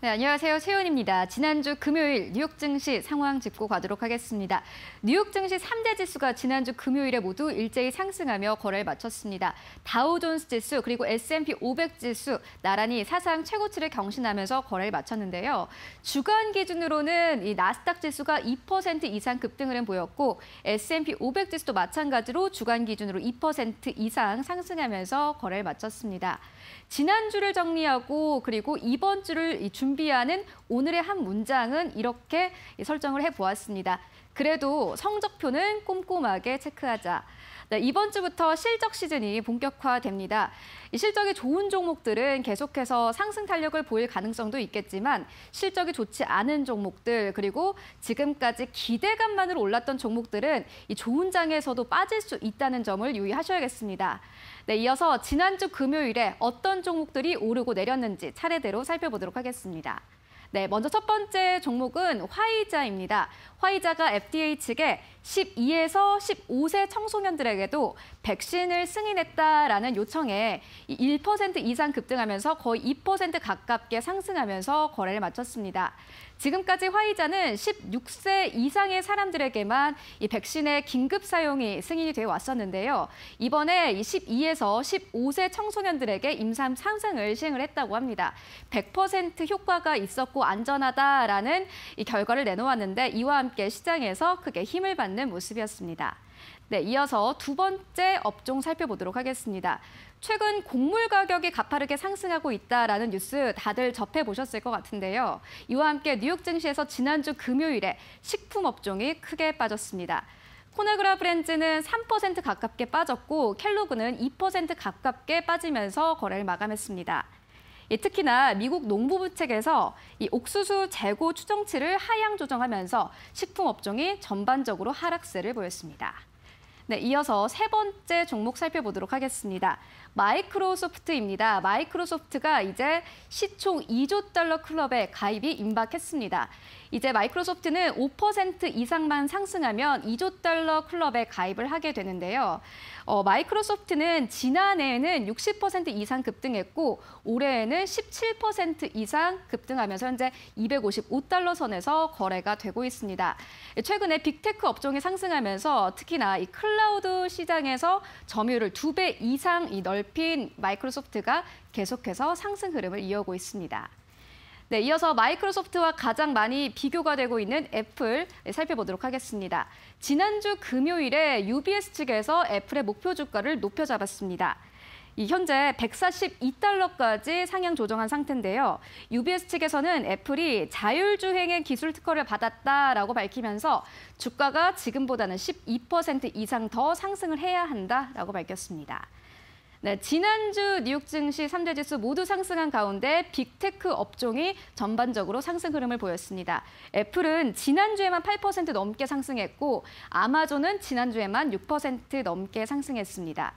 네, 안녕하세요. 최윤입니다. 지난주 금요일 뉴욕 증시 상황 짚고 가도록 하겠습니다. 뉴욕 증시 3대 지수가 지난주 금요일에 모두 일제히 상승하며 거래를 마쳤습니다. 다우존스 지수 그리고 S&P 500 지수 나란히 사상 최고치를 경신하면서 거래를 마쳤는데요. 주간 기준으로는 이 나스닥 지수가 2% 이상 급등을 보였고 S&P 500 지수도 마찬가지로 주간 기준으로 2% 이상 상승하면서 거래를 마쳤습니다. 지난주를 정리하고 그리고 이번 주를 준 준비하는 오늘의 한 문장은 이렇게 설정을 해보았습니다. 그래도 성적표는 꼼꼼하게 체크하자. 네, 이번 주부터 실적 시즌이 본격화됩니다. 실적이 좋은 종목들은 계속해서 상승 탄력을 보일 가능성도 있겠지만 실적이 좋지 않은 종목들 그리고 지금까지 기대감만으로 올랐던 종목들은 이 좋은 장에서도 빠질 수 있다는 점을 유의하셔야겠습니다. 네, 이어서 지난주 금요일에 어떤 종목들이 오르고 내렸는지 차례대로 살펴보도록 하겠습니다. 네, 먼저 첫 번째 종목은 화이자입니다. 화이자가 FDA 측에 12에서 15세 청소년들에게도 백신을 승인했다라는 요청에 1% 이상 급등하면서 거의 2% 가깝게 상승하면서 거래를 마쳤습니다. 지금까지 화이자는 16세 이상의 사람들에게만 이 백신의 긴급 사용이 승인이 되어 왔었는데요. 이번에 12에서 15세 청소년들에게 임상 상승을 시행을 했다고 합니다. 100% 효과가 있었고 안전하다라는 이 결과를 내놓았는데 이와 함께 시장에서 크게 힘을 받는 모습이었습니다. 네, 이어서 두 번째 업종 살펴보도록 하겠습니다. 최근 곡물 가격이 가파르게 상승하고 있다라는 뉴스 다들 접해 보셨을 것 같은데요. 이와 함께 뉴 뉴욕 증시에서 지난주 금요일에 식품 업종이 크게 빠졌습니다. 코네그라 브랜즈는 3% 가깝게 빠졌고 켈로그는 2% 가깝게 빠지면서 거래를 마감했습니다. 예, 특히나 미국 농부부 측에서 이 옥수수 재고 추정치를 하향 조정하면서 식품 업종이 전반적으로 하락세를 보였습니다. 네, 이어서 세 번째 종목 살펴보도록 하겠습니다. 마이크로소프트입니다. 마이크로소프트가 이제 시총 2조 달러 클럽에 가입이 임박했습니다. 이제 마이크로소프트는 5% 이상만 상승하면 2조 달러 클럽에 가입을 하게 되는데요. 어, 마이크로소프트는 지난해에는 60% 이상 급등했고 올해에는 17% 이상 급등하면서 현재 255달러 선에서 거래가 되고 있습니다. 최근에 빅테크 업종이 상승하면서 특히나 이 클럽 클라우드 시장에서 점유율을 두 배 이상 넓힌 마이크로소프트가 계속해서 상승 흐름을 이어고 있습니다. 네, 이어서 마이크로소프트와 가장 많이 비교가 되고 있는 애플 살펴보도록 하겠습니다. 지난주 금요일에 UBS 측에서 애플의 목표 주가를 높여 잡았습니다. 이 현재 142달러까지 상향 조정한 상태인데요. UBS 측에서는 애플이 자율주행의 기술 특허를 받았다라고 밝히면서 주가가 지금보다는 12% 이상 더 상승을 해야 한다라고 밝혔습니다. 네, 지난주 뉴욕 증시 3대 지수 모두 상승한 가운데 빅테크 업종이 전반적으로 상승 흐름을 보였습니다. 애플은 지난주에만 8% 넘게 상승했고 아마존은 지난주에만 6% 넘게 상승했습니다.